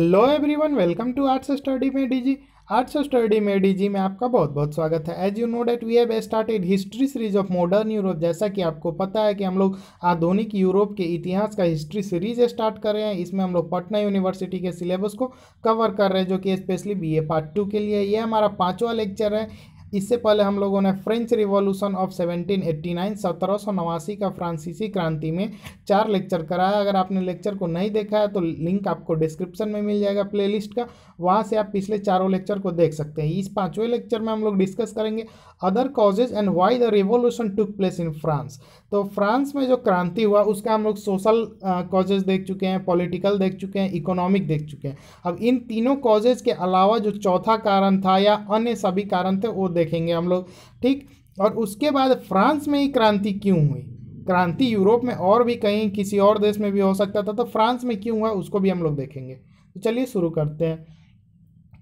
hello everyone welcome to arts study में DG arts study में DG में आपका बहुत बहुत स्वागत है as you know that we have started history series of modern Europe जैसा कि आपको पता है कि हम लोग आधुनिक यूरोप के इतिहास का हिस्ट्री सीरीज स्टार्ट कर रहे हैं इसमें हम लोग पटना यूनिवर्सिटी के सिलेबस को कवर कर रहे हैं जो कि specially B A part two के लिए यह हमारा पाँचवा लेक्चर है इससे पहले हम लोगों ने फ्रेंच रिवॉल्यूशन ऑफ 1789 सत्रह नवासी का फ्रांसीसी क्रांति में चार लेक्चर कराया अगर आपने लेक्चर को नहीं देखा है तो लिंक आपको डिस्क्रिप्शन में मिल जाएगा प्लेलिस्ट का वहाँ से आप पिछले चारों लेक्चर को देख सकते हैं इस पाँचवें लेक्चर में हम लोग डिस्कस करेंगे other causes and why the revolution took place in France तो फ्रांस में जो क्रांति हुआ उसका हम लोग सोशल कॉजेज देख चुके हैं पॉलिटिकल देख चुके हैं इकोनॉमिक देख चुके हैं अब इन तीनों कॉजेज के अलावा जो चौथा कारण था या अन्य सभी कारण थे वो देखेंगे हम लोग ठीक और उसके बाद फ्रांस में ही क्रांति क्यों हुई क्रांति यूरोप में और भी कहीं किसी और देश में भी हो सकता था तो फ्रांस में क्यों हुआ उसको भी हम लोग देखेंगे तो चलिए शुरू करते हैं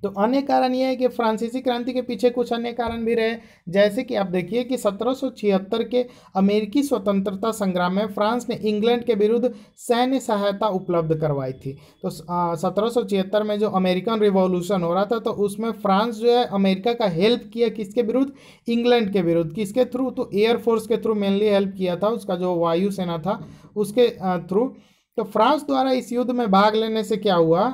तो अन्य कारण यह है कि फ्रांसीसी क्रांति के पीछे कुछ अन्य कारण भी रहे जैसे कि आप देखिए कि सत्रह के अमेरिकी स्वतंत्रता संग्राम में फ्रांस ने इंग्लैंड के विरुद्ध सैन्य सहायता उपलब्ध करवाई थी तो सत्रह में जो अमेरिकन रिवॉल्यूशन हो रहा था तो उसमें फ्रांस जो है अमेरिका का हेल्प किया किसके विरुद्ध इंग्लैंड के विरुद्ध किसके थ्रू तो एयरफोर्स के थ्रू मेनली हेल्प किया था उसका जो वायुसेना था उसके थ्रू तो फ्रांस द्वारा इस युद्ध में भाग लेने से क्या हुआ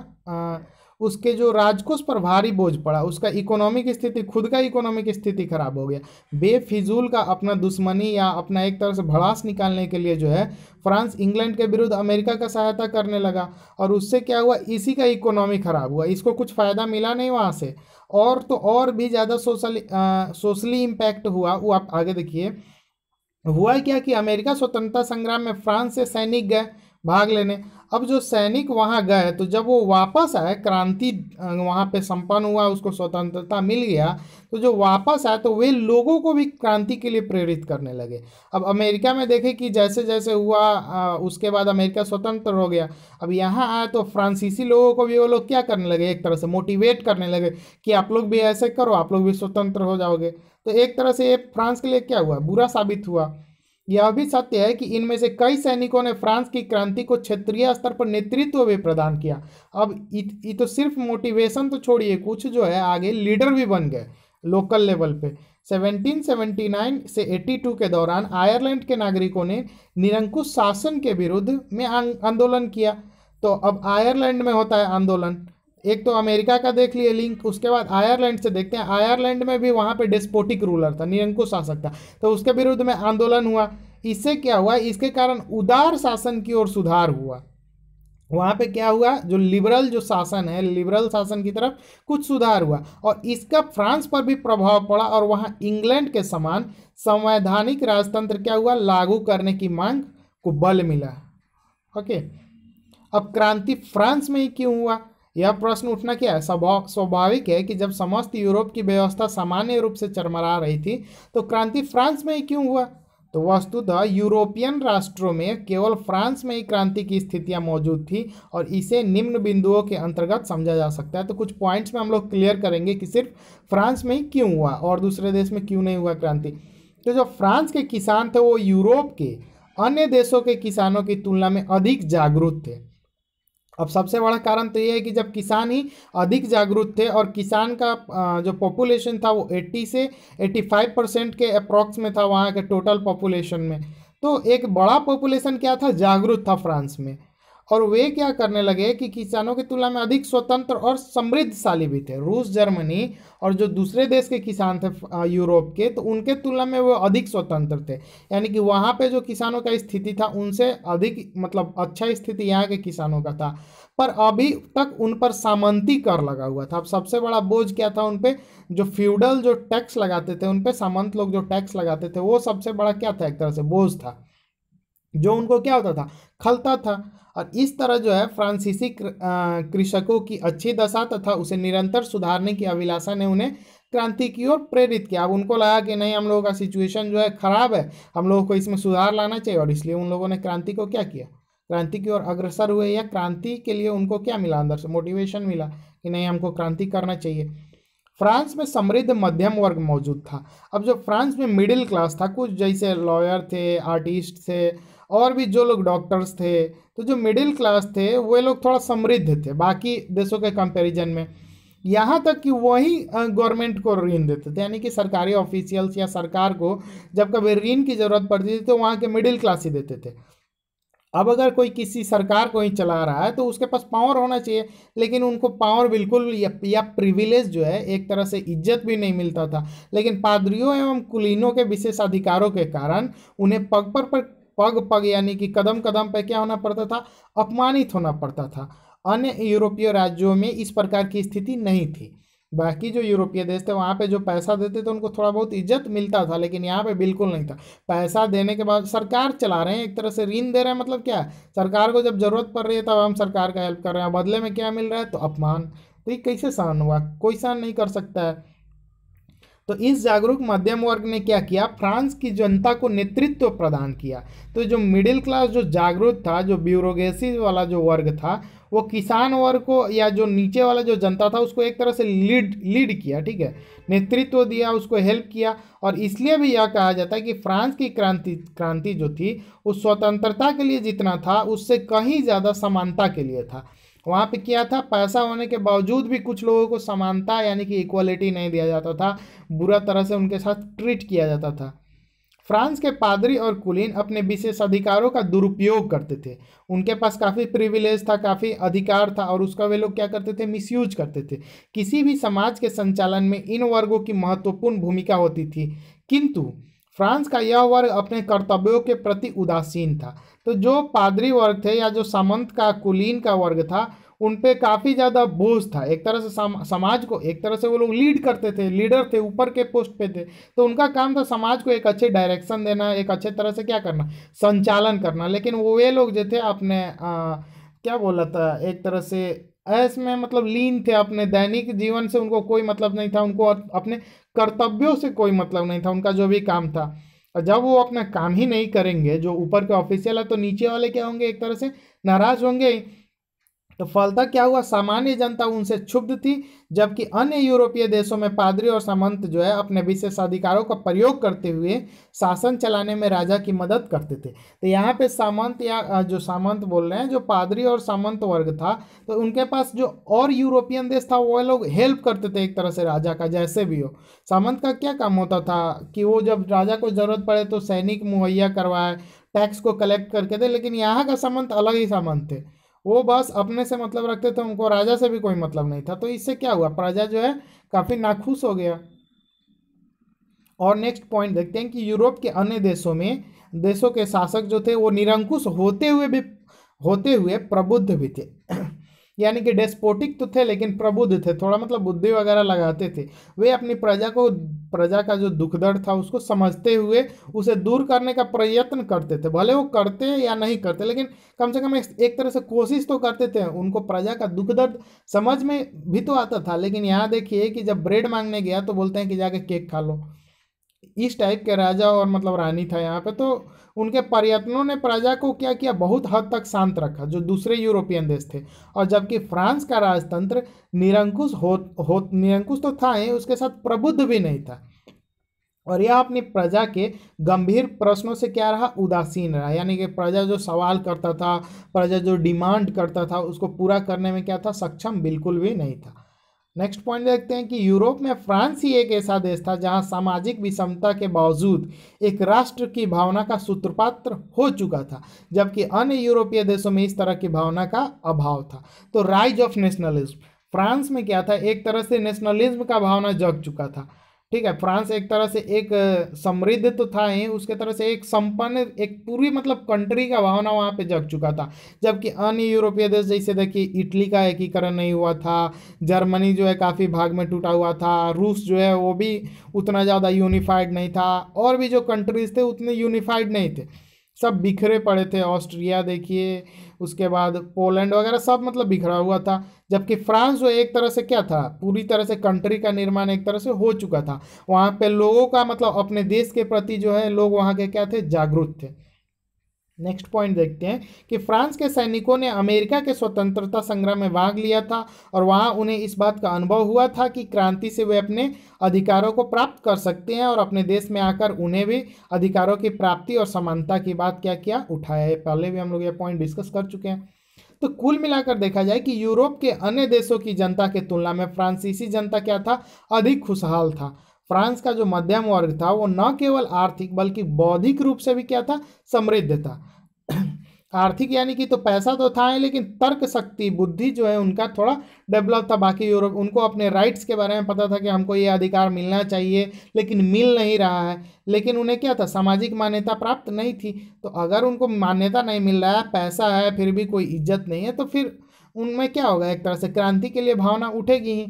उसके जो राजकोष पर भारी बोझ पड़ा उसका इकोनॉमिक स्थिति खुद का इकोनॉमिक स्थिति खराब हो गया बेफिजूल का अपना दुश्मनी या अपना एक तरह से भड़ास निकालने के लिए जो है फ्रांस इंग्लैंड के विरुद्ध अमेरिका का सहायता करने लगा और उससे क्या हुआ इसी का इकोनॉमी खराब हुआ इसको कुछ फ़ायदा मिला नहीं वहाँ से और तो और भी ज़्यादा सोशल सोशली इम्पैक्ट हुआ वो आप आगे देखिए हुआ क्या कि अमेरिका स्वतंत्रता संग्राम में फ्रांस से सैनिक गए भाग लेने अब जो सैनिक वहाँ गए तो जब वो वापस आए क्रांति वहाँ पे संपन्न हुआ उसको स्वतंत्रता मिल गया तो जो वापस आए तो वे लोगों को भी क्रांति के लिए प्रेरित करने लगे अब अमेरिका में देखें कि जैसे जैसे हुआ आ, उसके बाद अमेरिका स्वतंत्र हो गया अब यहाँ आए तो फ्रांसीसी लोगों को भी वो लोग क्या करने लगे एक तरह से मोटिवेट करने लगे कि आप लोग भी ऐसे करो आप लोग भी स्वतंत्र हो जाओगे तो एक तरह से ये फ्रांस के लिए क्या हुआ बुरा साबित हुआ यह भी सत्य है कि इनमें से कई सैनिकों ने फ्रांस की क्रांति को क्षेत्रीय स्तर पर नेतृत्व भी प्रदान किया अब ये तो सिर्फ मोटिवेशन तो छोड़िए कुछ जो है आगे लीडर भी बन गए लोकल लेवल पे 1779 से 82 के दौरान आयरलैंड के नागरिकों ने निरंकुश शासन के विरुद्ध में आंदोलन किया तो अब आयरलैंड में होता है आंदोलन एक तो अमेरिका का देख लिए लिंक उसके बाद आयरलैंड से देखते हैं आयरलैंड में भी वहाँ पे डिस्पोटिक रूलर था निरंकुश शासक था तो उसके विरुद्ध में आंदोलन हुआ इससे क्या हुआ इसके कारण उदार शासन की ओर सुधार हुआ वहाँ पे क्या हुआ जो लिबरल जो शासन है लिबरल शासन की तरफ कुछ सुधार हुआ और इसका फ्रांस पर भी प्रभाव पड़ा और वहाँ इंग्लैंड के समान संवैधानिक राजतंत्र क्या हुआ लागू करने की मांग को बल मिला ओके अब क्रांति फ्रांस में ही क्यों हुआ यह प्रश्न उठना क्या है स्वाभाविक है कि जब समस्त यूरोप की व्यवस्था सामान्य रूप से चरमरा रही थी तो क्रांति फ्रांस में ही क्यों हुआ तो वस्तुतः यूरोपियन राष्ट्रों में केवल फ्रांस में ही क्रांति की स्थितियां मौजूद थी और इसे निम्न बिंदुओं के अंतर्गत समझा जा सकता है तो कुछ पॉइंट्स में हम लोग क्लियर करेंगे कि सिर्फ फ्रांस में ही क्यों हुआ और दूसरे देश में क्यों नहीं हुआ क्रांति तो जो फ्रांस के किसान थे वो यूरोप के अन्य देशों के किसानों की तुलना में अधिक जागरूक थे अब सबसे बड़ा कारण तो ये है कि जब किसान ही अधिक जागरूक थे और किसान का जो पॉपुलेशन था वो 80 से 85 परसेंट के अप्रॉक्स में था वहाँ के टोटल पॉपुलेशन में तो एक बड़ा पॉपुलेशन क्या था जागरूक था फ्रांस में और वे क्या करने लगे कि किसानों की तुलना में अधिक स्वतंत्र और समृद्धशाली भी थे रूस जर्मनी और जो दूसरे देश के किसान थे यूरोप के तो उनके तुलना में वो अधिक स्वतंत्र थे यानी कि वहाँ पे जो किसानों का स्थिति था उनसे अधिक मतलब अच्छा स्थिति यहाँ के किसानों का था पर अभी तक उन पर सामंती कर लगा हुआ था अब सबसे बड़ा बोझ क्या था उन पर जो फ्यूडल जो टैक्स लगाते थे उन पर सामंत लोग जो टैक्स लगाते थे वो सबसे बड़ा क्या था एक तरह से बोझ था जो उनको क्या होता था खलता था और इस तरह जो है फ्रांसीसी कृषकों की अच्छी दशा तथा उसे निरंतर सुधारने की अभिलाषा ने उन्हें क्रांति की ओर प्रेरित किया अब उनको लगा कि नहीं हम लोगों का सिचुएशन जो है ख़राब है हम लोगों को इसमें सुधार लाना चाहिए और इसलिए उन लोगों ने क्रांति को क्या किया क्रांति की ओर अग्रसर हुए या क्रांति के लिए उनको क्या मिला अंदर से मोटिवेशन मिला कि नहीं हमको क्रांति करना चाहिए फ्रांस में समृद्ध मध्यम वर्ग मौजूद था अब जो फ्रांस में मिडिल क्लास था कुछ जैसे लॉयर थे आर्टिस्ट थे और भी जो लोग डॉक्टर्स थे तो जो मिडिल क्लास थे वे लोग थोड़ा समृद्ध थे बाकी देशों के कंपैरिजन में यहाँ तक कि वही गवर्नमेंट को ऋण देते थे यानी कि सरकारी ऑफिशियल्स या सरकार को जब कभी ऋण की ज़रूरत पड़ती थी तो वहाँ के मिडिल क्लास ही देते थे अब अगर कोई किसी सरकार को ही चला रहा है तो उसके पास पावर होना चाहिए लेकिन उनको पावर बिल्कुल या, या प्रिविलेज जो है एक तरह से इज्जत भी नहीं मिलता था लेकिन पादरियों एवं कुलीनों के विशेष अधिकारों के कारण उन्हें पग पर, पर पग पग यानी कि कदम कदम पर क्या होना पड़ता था अपमानित होना पड़ता था अन्य यूरोपीय राज्यों में इस प्रकार की स्थिति नहीं थी बाकी जो यूरोपीय देश थे वहाँ पे जो पैसा देते थे उनको थोड़ा बहुत इज्जत मिलता था लेकिन यहाँ पे बिल्कुल नहीं था पैसा देने के बाद सरकार चला रहे हैं एक तरह से ऋण दे रहे हैं मतलब क्या है सरकार को जब ज़रूरत पड़ रही है तब हम सरकार का हेल्प कर रहे हैं बदले में क्या मिल रहा है तो अपमान तो ये कैसे सहन हुआ कोई सहन नहीं कर सकता है तो इस जागरूक मध्यम वर्ग ने क्या किया फ्रांस की जनता को नेतृत्व प्रदान किया तो जो मिडिल क्लास जो जागरूक था जो ब्यूरोगेसी वाला जो वर्ग था वो किसान वर्ग को या जो नीचे वाला जो जनता था उसको एक तरह से लीड लीड किया ठीक है नेतृत्व दिया उसको हेल्प किया और इसलिए भी यह कहा जाता है कि फ्रांस की क्रांति क्रांति जो थी उस स्वतंत्रता के लिए जितना था उससे कहीं ज़्यादा समानता के लिए था वहाँ पे क्या था पैसा होने के बावजूद भी कुछ लोगों को समानता यानी कि इक्वालिटी नहीं दिया जाता था बुरा तरह से उनके साथ ट्रीट किया जाता था फ्रांस के पादरी और कुलीन अपने विशेष अधिकारों का दुरुपयोग करते थे उनके पास काफ़ी प्रिविलेज था काफ़ी अधिकार था और उसका वे लोग क्या करते थे मिसयूज करते थे किसी भी समाज के संचालन में इन वर्गों की महत्वपूर्ण भूमिका होती थी किंतु फ्रांस का यह वर्ग अपने कर्तव्यों के प्रति उदासीन था तो जो पादरी वर्ग थे या जो सामंत का कुलीन का वर्ग था उन पर काफ़ी ज़्यादा बोझ था एक तरह से समाज को एक तरह से वो लोग लीड करते थे लीडर थे ऊपर के पोस्ट पे थे तो उनका काम था समाज को एक अच्छे डायरेक्शन देना एक अच्छे तरह से क्या करना संचालन करना लेकिन वो वे लोग जो थे अपने आ, क्या बोला था एक तरह से ऐस में मतलब लीन थे अपने दैनिक जीवन से उनको कोई मतलब नहीं था उनको अपने कर्तव्यों से कोई मतलब नहीं था उनका जो भी काम था और जब वो अपना काम ही नहीं करेंगे जो ऊपर के ऑफिशियल है तो नीचे वाले क्या होंगे एक तरह से नाराज होंगे तो फलता क्या हुआ सामान्य जनता उनसे क्षुब्ध थी जबकि अन्य यूरोपीय देशों में पादरी और सामंत जो है अपने विशेष अधिकारों का प्रयोग करते हुए शासन चलाने में राजा की मदद करते थे तो यहाँ पे सामंत या जो सामंत बोल रहे हैं जो पादरी और सामंत वर्ग था तो उनके पास जो और यूरोपियन देश था वह लोग हेल्प करते थे एक तरह से राजा का जैसे भी हो सामंत का क्या काम होता था कि वो जब राजा को ज़रूरत पड़े तो सैनिक मुहैया करवाए टैक्स को कलेक्ट करके दे लेकिन यहाँ का सामंत अलग ही सामंत थे वो बस अपने से मतलब रखते थे उनको राजा से भी कोई मतलब नहीं था तो इससे क्या हुआ प्रजा जो है काफ़ी नाखुश हो गया और नेक्स्ट पॉइंट देखते हैं कि यूरोप के अन्य देशों में देशों के शासक जो थे वो निरंकुश होते हुए भी होते हुए प्रबुद्ध भी थे यानी कि डेस्पोटिक तो थे लेकिन प्रबुद्ध थे थोड़ा मतलब बुद्धि वगैरह लगाते थे वे अपनी प्रजा को प्रजा का जो दुख दर्द था उसको समझते हुए उसे दूर करने का प्रयत्न करते थे भले वो करते या नहीं करते लेकिन कम से कम एक तरह से कोशिश तो करते थे उनको प्रजा का दुख दर्द समझ में भी तो आता था लेकिन यहाँ देखिए कि जब ब्रेड मांगने गया तो बोलते हैं कि जाके केक खा लो इस टाइप के राजा और मतलब रानी था यहाँ पे तो उनके प्रयत्नों ने प्रजा को क्या किया बहुत हद तक शांत रखा जो दूसरे यूरोपियन देश थे और जबकि फ्रांस का राजतंत्र निरंकुश हो, हो निरंकुश तो था ही उसके साथ प्रबुद्ध भी नहीं था और यह अपनी प्रजा के गंभीर प्रश्नों से क्या रहा उदासीन रहा यानी कि प्रजा जो सवाल करता था प्रजा जो डिमांड करता था उसको पूरा करने में क्या था सक्षम बिल्कुल भी नहीं था नेक्स्ट पॉइंट देखते हैं कि यूरोप में फ्रांस ही एक ऐसा देश था जहां सामाजिक विषमता के बावजूद एक राष्ट्र की भावना का सूत्रपात्र हो चुका था जबकि अन्य यूरोपीय देशों में इस तरह की भावना का अभाव था तो राइज ऑफ नेशनलिज्म फ्रांस में क्या था एक तरह से नेशनलिज्म का भावना जग चुका था ठीक है फ्रांस एक तरह से एक समृद्ध तो था ही उसके तरह से एक संपन्न एक पूरी मतलब कंट्री का भावना वहाँ पे जग चुका था जबकि अन्य यूरोपीय देश जैसे देखिए इटली का एकीकरण नहीं हुआ था जर्मनी जो है काफ़ी भाग में टूटा हुआ था रूस जो है वो भी उतना ज़्यादा यूनिफाइड नहीं था और भी जो कंट्रीज थे उतने यूनिफाइड नहीं थे सब बिखरे पड़े थे ऑस्ट्रिया देखिए उसके बाद पोलैंड वगैरह सब मतलब बिखरा हुआ था जबकि फ्रांस जो एक तरह से क्या था पूरी तरह से कंट्री का निर्माण एक तरह से हो चुका था वहाँ पे लोगों का मतलब अपने देश के प्रति जो है लोग वहाँ के क्या थे जागरूक थे नेक्स्ट पॉइंट देखते हैं कि फ्रांस के सैनिकों ने अमेरिका के स्वतंत्रता संग्राम में भाग लिया था और वहाँ उन्हें इस बात का अनुभव हुआ था कि क्रांति से वे अपने अधिकारों को प्राप्त कर सकते हैं और अपने देश में आकर उन्हें भी अधिकारों की प्राप्ति और समानता की बात क्या किया उठाया है पहले भी हम लोग ये पॉइंट डिस्कस कर चुके हैं तो कुल मिलाकर देखा जाए कि यूरोप के अन्य देशों की जनता के तुलना में फ्रांसीसी जनता क्या था अधिक खुशहाल था फ्रांस का जो मध्यम वर्ग था वो न केवल आर्थिक बल्कि बौद्धिक रूप से भी क्या था समृद्ध था आर्थिक यानी कि तो पैसा तो था है लेकिन तर्क शक्ति बुद्धि जो है उनका थोड़ा डेवलप था बाकी यूरोप उनको अपने राइट्स के बारे में पता था कि हमको ये अधिकार मिलना चाहिए लेकिन मिल नहीं रहा है लेकिन उन्हें क्या था सामाजिक मान्यता प्राप्त नहीं थी तो अगर उनको मान्यता नहीं मिल रहा है पैसा है फिर भी कोई इज्जत नहीं है तो फिर उनमें क्या होगा एक तरह से क्रांति के लिए भावना उठेगी ही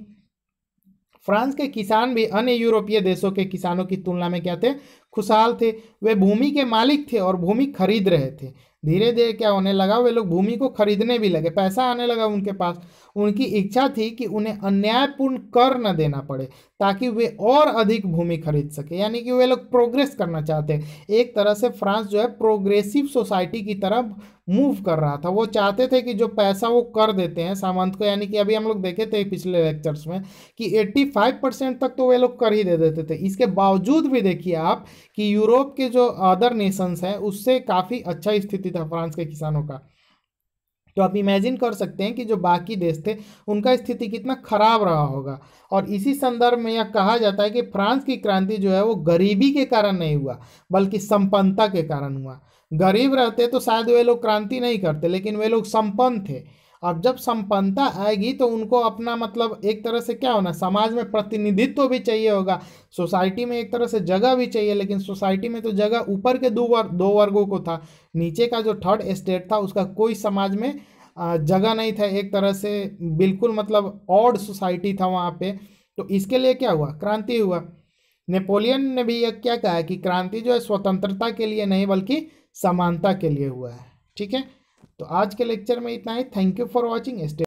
फ्रांस के किसान भी अन्य यूरोपीय देशों के किसानों की तुलना में क्या थे खुशहाल थे वे भूमि के मालिक थे और भूमि खरीद रहे थे धीरे धीरे क्या होने लगा वे लोग भूमि को खरीदने भी लगे पैसा आने लगा उनके पास उनकी इच्छा थी कि उन्हें अन्यायपूर्ण कर न देना पड़े ताकि वे और अधिक भूमि खरीद सके यानी कि वे लोग प्रोग्रेस करना चाहते एक तरह से फ्रांस जो है प्रोग्रेसिव सोसाइटी की तरफ मूव कर रहा था वो चाहते थे कि जो पैसा वो कर देते हैं सामंत को यानी कि अभी हम लोग देखे थे पिछले लेक्चर्स में कि 85 परसेंट तक तो वे लोग कर ही दे देते थे इसके बावजूद भी देखिए आप कि यूरोप के जो अदर नेशंस हैं उससे काफ़ी अच्छा स्थिति था फ्रांस के किसानों का तो आप इमेजिन कर सकते हैं कि जो बाकी देश थे उनका स्थिति कितना खराब रहा होगा और इसी संदर्भ में यह कहा जाता है कि फ्रांस की क्रांति जो है वो गरीबी के कारण नहीं हुआ बल्कि संपन्नता के कारण हुआ गरीब रहते तो शायद वे लोग क्रांति नहीं करते लेकिन वे लोग संपन्न थे और जब संपन्नता आएगी तो उनको अपना मतलब एक तरह से क्या होना समाज में प्रतिनिधित्व तो भी चाहिए होगा सोसाइटी में एक तरह से जगह भी चाहिए लेकिन सोसाइटी में तो जगह ऊपर के दो वर्ग दो वर्गों को था नीचे का जो थर्ड स्टेट था उसका कोई समाज में जगह नहीं था एक तरह से बिल्कुल मतलब ऑड सोसाइटी था वहाँ पे तो इसके लिए क्या हुआ क्रांति हुआ नेपोलियन ने भी यह क्या कहा कि क्रांति जो है स्वतंत्रता के लिए नहीं बल्कि समानता के लिए हुआ है ठीक है तो आज के लेक्चर में इतना ही thank you for watching state